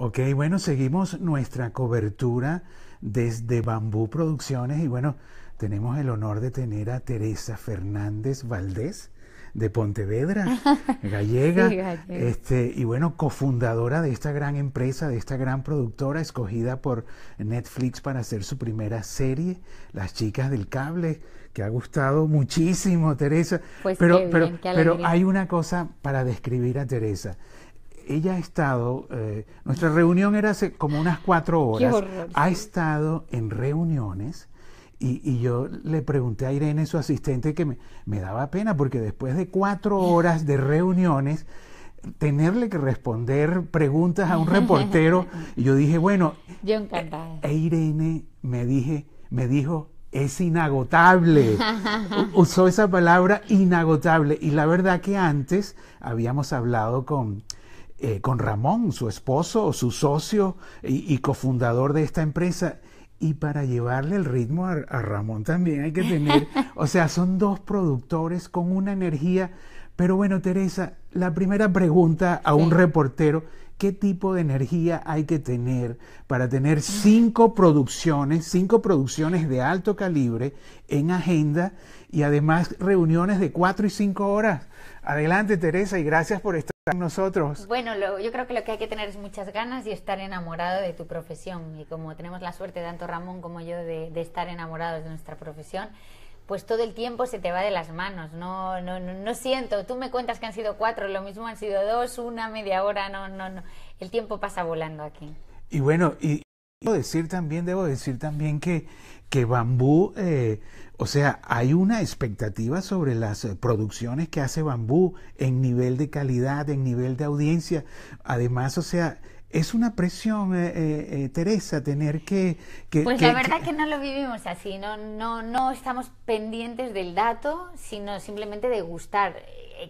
Ok, bueno, seguimos nuestra cobertura desde Bambú Producciones y bueno, tenemos el honor de tener a Teresa Fernández Valdés de Pontevedra, gallega, Este, y bueno, cofundadora de esta gran empresa, de esta gran productora escogida por Netflix para hacer su primera serie, Las Chicas del Cable, que ha gustado muchísimo, Teresa. Pues pero, pero, pero hay una cosa para describir a Teresa, ella ha estado, eh, nuestra reunión era hace como unas cuatro horas, ha estado en reuniones y, yo le pregunté a Irene, su asistente, que me, daba pena porque después de cuatro horas de reuniones, tenerle que responder preguntas a un reportero, y yo dije, bueno, yo encantada. E, e, Irene me, dije, me dijo, es inagotable. Usó esa palabra inagotable. Y la verdad que antes habíamos hablado con eh, con Ramón, su esposo, su socio y, cofundador de esta empresa. Y para llevarle el ritmo a, Ramón también hay que tener, o sea, son dos productores con una energía. Pero bueno, Teresa, la primera pregunta a un reportero, ¿qué tipo de energía hay que tener para tener cinco producciones, cinco producciones de alto calibre en agenda y además reuniones de cuatro y cinco horas? Adelante, Teresa, y gracias por estar nosotros. Bueno, yo creo que lo que hay que tener es muchas ganas y estar enamorado de tu profesión. Y como tenemos la suerte, tanto Ramón como yo, de, estar enamorados de nuestra profesión, pues todo el tiempo se te va de las manos. No, no, no, no, siento, tú me cuentas que han sido cuatro, lo mismo han sido dos, una media hora, no, no, no. El tiempo pasa volando aquí. Y bueno, y, Debo decir también, debo decir también que, que Bambú, eh, o sea, hay una expectativa sobre las eh, producciones que hace Bambú en nivel de calidad, en nivel de audiencia. Además, o sea, es una presión, eh, Teresa, tener que... pues la verdad que... no lo vivimos así, no, no, no estamos pendientes del dato, sino simplemente de gustar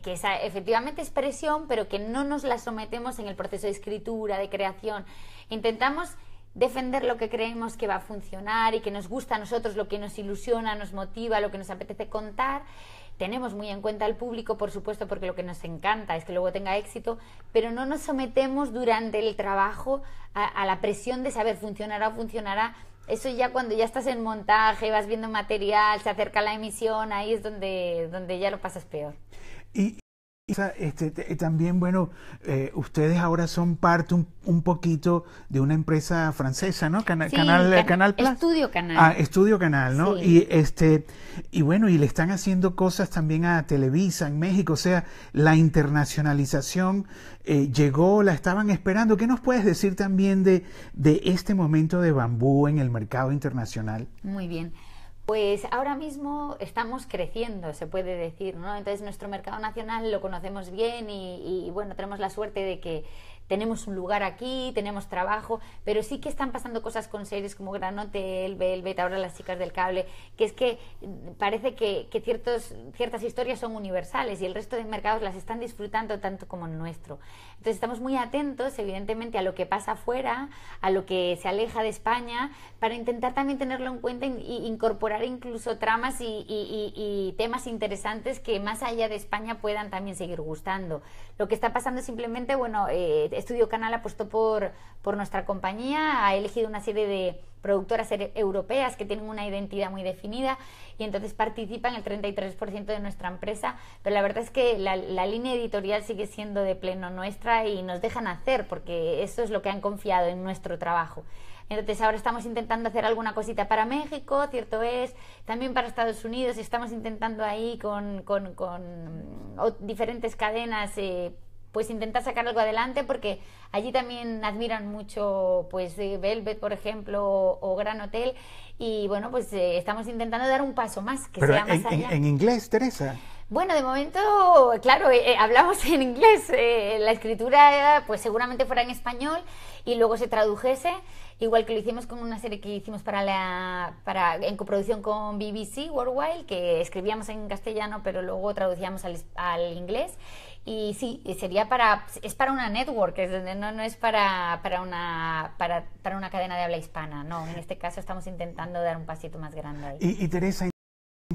que esa efectivamente es presión, pero que no nos la sometemos en el proceso de escritura, de creación. Intentamos defender lo que creemos que va a funcionar y que nos gusta a nosotros, lo que nos ilusiona, nos motiva, lo que nos apetece contar. Tenemos muy en cuenta al público, por supuesto, porque lo que nos encanta es que luego tenga éxito, pero no nos sometemos durante el trabajo a, la presión de saber funcionará o funcionará. Eso ya cuando ya estás en montaje, vas viendo material, se acerca la emisión, ahí es donde, donde ya lo pasas peor. Este, también, bueno, eh, ustedes ahora son parte un, poquito de una empresa francesa, ¿no? canal, canal Estudio Canal. Ah, Estudio Canal, ¿no? Y, este, y bueno, y le están haciendo cosas también a Televisa en México, o sea, la internacionalización eh, llegó, la estaban esperando. ¿Qué nos puedes decir también de, de este momento de bambú en el mercado internacional? Muy bien. Pues ahora mismo estamos creciendo, se puede decir, ¿no? Entonces nuestro mercado nacional lo conocemos bien y, y bueno, tenemos la suerte de que tenemos un lugar aquí, tenemos trabajo, pero sí que están pasando cosas con series como Gran Hotel, Velvet, ahora las chicas del cable, que es que mm, parece que, que ciertos, ciertas historias son universales y el resto de mercados las están disfrutando tanto como nuestro. Entonces estamos muy atentos, evidentemente, a lo que pasa afuera, a lo que se aleja de España, para intentar también tenerlo en cuenta e incorporar incluso tramas y, temas interesantes que más allá de España puedan también seguir gustando. Lo que está pasando simplemente, bueno, eh, Estudio Canal apostó por, por nuestra compañía, ha elegido una serie de productoras europeas que tienen una identidad muy definida y entonces participan el 33% de nuestra empresa, pero la verdad es que la, línea editorial sigue siendo de pleno nuestra y nos dejan hacer porque eso es lo que han confiado en nuestro trabajo. Entonces ahora estamos intentando hacer alguna cosita para México, cierto es, también para Estados Unidos, estamos intentando ahí con, diferentes cadenas. Eh, pues intentar sacar algo adelante porque allí también admiran mucho pues eh, Velvet por ejemplo o, Gran Hotel y bueno pues eh, estamos intentando dar un paso más que en inglés Teresa bueno, de momento, claro, eh, eh, hablamos en inglés, eh, la escritura pues seguramente fuera en español y luego se tradujese, igual que lo hicimos con una serie que hicimos para la, para, en coproducción con BBC Worldwide, que escribíamos en castellano pero luego traducíamos al, inglés. Y sí, sería para, es para una network, es, no, no es para, para, una, para, para una cadena de habla hispana, no, en este caso estamos intentando dar un pasito más grande ahí. y Teresa,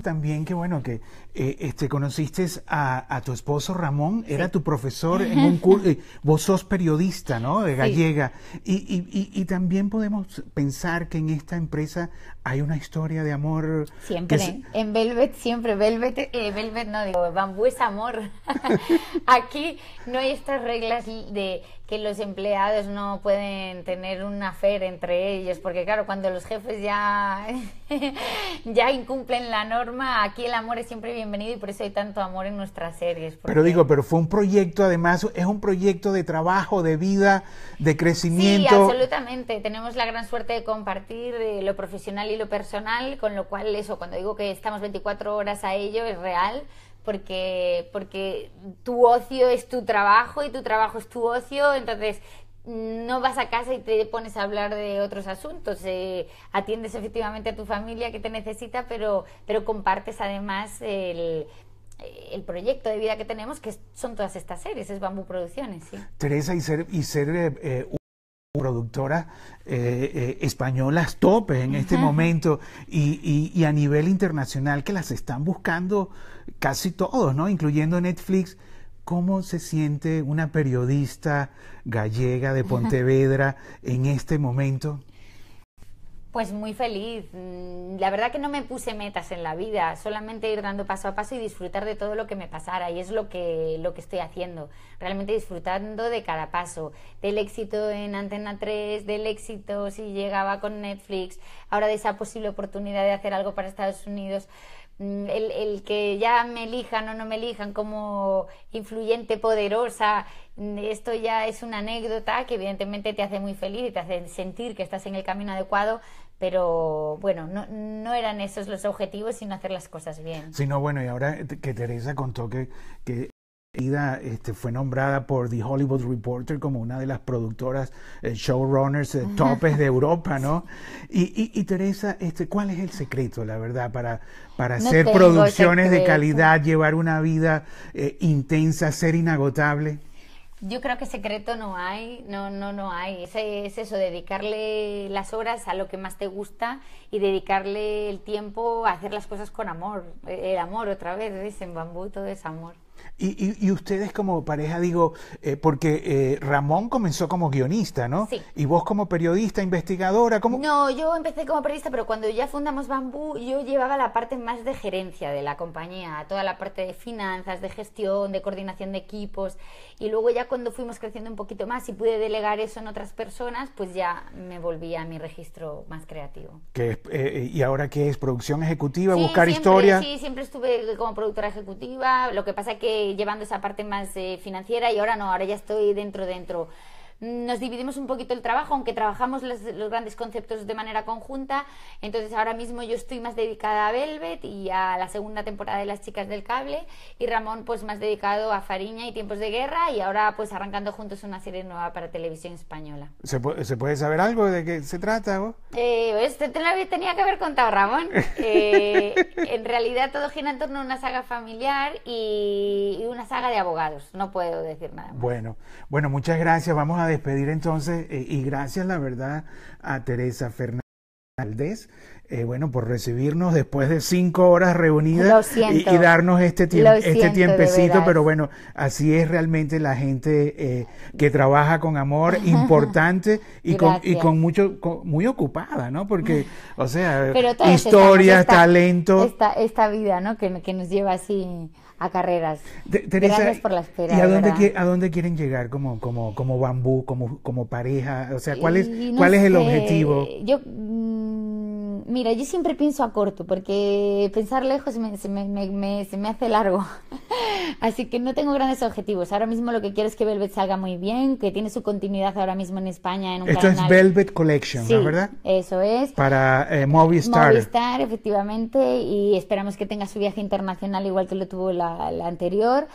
también que bueno que eh, este conociste a, tu esposo Ramón, era tu profesor en un curso, eh, vos sos periodista, ¿no? De gallega. Y, y, también podemos pensar que en esta empresa hay una historia de amor. Siempre, en Velvet siempre, Velvet, eh, Velvet no digo, bambú es amor. Aquí no hay estas reglas de que los empleados no pueden tener una fe entre ellos, porque claro, cuando los jefes ya, ya incumplen la norma, aquí el amor es siempre bienvenido y por eso hay tanto amor en nuestras series. Pero digo, pero fue un proyecto, además, es un proyecto de trabajo, de vida, de crecimiento. Sí, absolutamente. Tenemos la gran suerte de compartir eh, lo profesional y lo personal, con lo cual eso, cuando digo que estamos 24 horas a ello, es real porque, porque tu ocio es tu trabajo y tu trabajo es tu ocio, entonces no vas a casa y te pones a hablar de otros asuntos, eh, atiendes efectivamente a tu familia que te necesita, pero, pero compartes además el, el proyecto de vida que tenemos, que son todas estas series, es Bambú Producciones. ¿sí? Teresa, y ser, eh, eh, productora eh, eh españolas tope en este momento y, a nivel internacional que las están buscando casi todos, ¿no? Incluyendo Netflix. ¿Cómo se siente una periodista gallega de Pontevedra en este momento? Pues muy feliz. Mm, la verdad que no me puse metas en la vida, solamente ir dando paso a paso y disfrutar de todo lo que me pasara y es lo que, lo que estoy haciendo. Realmente disfrutando de cada paso, del éxito en Antena 3, del éxito si llegaba con Netflix, ahora de esa posible oportunidad de hacer algo para Estados Unidos. Mm, el, el, que ya me elijan o no me elijan como influyente, poderosa, mm, esto ya es una anécdota que evidentemente te hace muy feliz y te hace sentir que estás en el camino adecuado, pero bueno, no, eran esos los objetivos, sino hacer las cosas bien. Sino bueno, y ahora que Teresa contó que, que Ida este, fue nombrada por The Hollywood Reporter como una de las productoras eh, showrunners eh, topes de Europa, ¿no? Y, y, Teresa, este, ¿cuál es el secreto, la verdad, para, para hacer producciones de calidad, llevar una vida eh, intensa, ser inagotable? Yo creo que secreto no hay, no, no, no hay. Es, eso, dedicarle las horas a lo que más te gusta y dedicarle el tiempo a hacer las cosas con amor. El amor, otra vez, dicen bambú, todo es amor. Y, ustedes como pareja, digo, eh, porque eh, Ramón comenzó como guionista, ¿no? Sí. Y vos como periodista, investigadora, ¿cómo? No, yo empecé como periodista, pero cuando ya fundamos Bambú, yo llevaba la parte más de gerencia de la compañía, toda la parte de finanzas, de gestión, de coordinación de equipos. Y luego ya cuando fuimos creciendo un poquito más y pude delegar eso en otras personas, pues ya me volví a mi registro más creativo. Eh, ¿Y ahora qué es? ¿Producción ejecutiva? ¿Buscar historias. historia? Sí, siempre estuve como productora ejecutiva. Lo que pasa que eh, llevando esa parte más eh, financiera y ahora no, ahora ya estoy dentro, dentro nos dividimos un poquito el trabajo, aunque trabajamos los, grandes conceptos de manera conjunta. Entonces ahora mismo yo estoy más dedicada a Velvet y a la segunda temporada de Las Chicas del Cable y Ramón pues más dedicado a Fariña y Tiempos de Guerra y ahora pues arrancando juntos una serie nueva para televisión española. ¿Se, puede, saber algo de qué se trata? este te tenía que haber contado Ramón. Eh, en realidad todo gira en torno a una saga familiar y, una saga de abogados. No puedo decir nada más. Bueno, bueno, muchas gracias. Vamos a despedir entonces eh, y gracias, la verdad, a Teresa Fernández. Eh, bueno, por recibirnos después de cinco horas reunidas y, darnos este, tiempo este tiempecito, pero bueno, así es realmente la gente eh, que trabaja con amor importante y, con, y con mucho, muy ocupada, ¿no? Porque, o sea, historias, talento. Esta, esta vida, ¿no? Que, que nos lleva así a carreras. por la ¿Y a dónde, a dónde quieren llegar como, como, como bambú, como, como pareja? O sea, ¿cuál es, cuál es el objetivo? Yo Mira, yo siempre pienso a corto, porque pensar lejos se, me, hace largo. Así que no tengo grandes objetivos. Ahora mismo lo que quiero es que Velvet salga muy bien, que tiene su continuidad ahora mismo en España. En un Esto es Velvet Collection, sí, ¿verdad? Eso es. Para eh, Movistar. Movistar, efectivamente, y esperamos que tenga su viaje internacional igual que lo tuvo la, la anterior.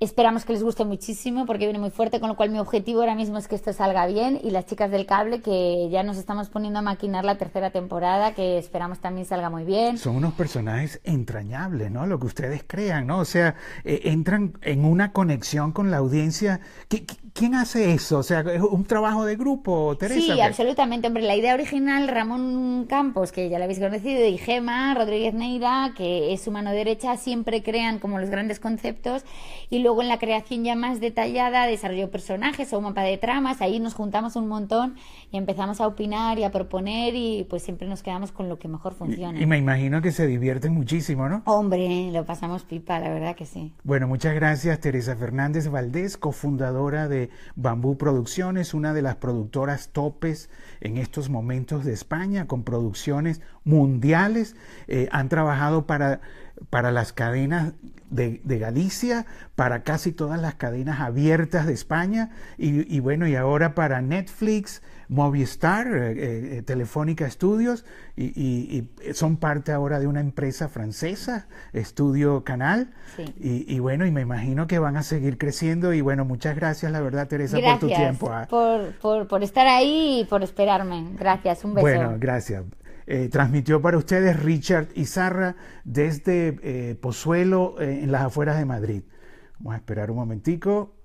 Esperamos que les guste muchísimo porque viene muy fuerte, con lo cual mi objetivo ahora mismo es que esto salga bien y las chicas del cable que ya nos estamos poniendo a maquinar la tercera temporada, que esperamos también salga muy bien. Son unos personajes entrañables, ¿no? Lo que ustedes crean, ¿no? O sea, eh, entran en una conexión con la audiencia que ¿Quién hace eso? O sea, ¿es un trabajo de grupo, Teresa? Sí, absolutamente. Hombre, la idea original, Ramón Campos, que ya la habéis conocido, y Gema Rodríguez Neira, que es su mano derecha, siempre crean como los grandes conceptos y luego en la creación ya más detallada, desarrollo personajes o un mapa de tramas, ahí nos juntamos un montón y empezamos a opinar y a proponer y pues siempre nos quedamos con lo que mejor funciona. y me imagino que se divierten muchísimo, ¿no? Hombre, lo pasamos pipa, la verdad que sí. Bueno, muchas gracias Teresa Fernández Valdés, cofundadora de Bambú Producciones, una de las productoras topes en estos momentos de España, con producciones mundiales. Eh, han trabajado para, para las cadenas de, Galicia, para casi todas las cadenas abiertas de España, y bueno, y ahora para Netflix, Movistar, eh, eh, eh, Telefónica Estudios, y, son parte ahora de una empresa francesa, Estudio Canal. Y, bueno, y me imagino que van a seguir creciendo. Y bueno, muchas gracias, la verdad, Teresa, por tu tiempo. Gracias. ¿ah? Por, estar ahí y por esperarme. Gracias, un beso. Bueno, gracias. transmitió para ustedes Richard Izarra desde Pozuelo, en las afueras de Madrid. Vamos a esperar un momentico.